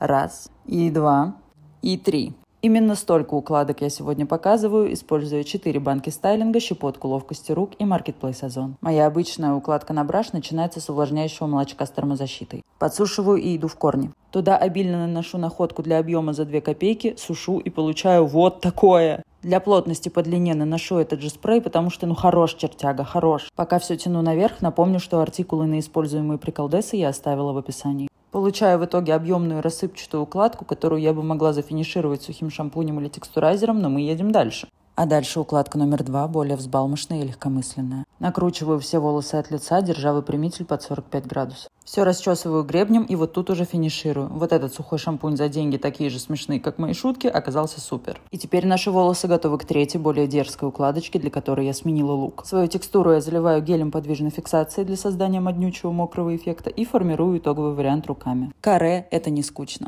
Раз. И два. И три. Именно столько укладок я сегодня показываю, используя 4 банки стайлинга, щепотку ловкости рук и маркетплейс Озон. Моя обычная укладка на браш начинается с увлажняющего молочка с термозащитой. Подсушиваю и иду в корни. Туда обильно наношу находку для объема за 2 копейки, сушу и получаю вот такое. Для плотности по длине наношу этот же спрей, потому что ну хорош чертяга, хорош. Пока все тяну наверх, напомню, что артикулы на используемые приколдесы я оставила в описании получаю в итоге объемную рассыпчатую укладку, которую я бы могла зафинишировать сухим шампунем или текстурайзером, но мы едем дальше. А дальше укладка номер два, более взбалмошная и легкомысленная. Накручиваю все волосы от лица, держа выпрямитель под 45 градусов. Все расчесываю гребнем и вот тут уже финиширую. Вот этот сухой шампунь за деньги, такие же смешные, как мои шутки, оказался супер. И теперь наши волосы готовы к третьей, более дерзкой укладочке, для которой я сменила лук. Свою текстуру я заливаю гелем подвижной фиксации для создания моднючего мокрого эффекта и формирую итоговый вариант руками. Каре – это не скучно.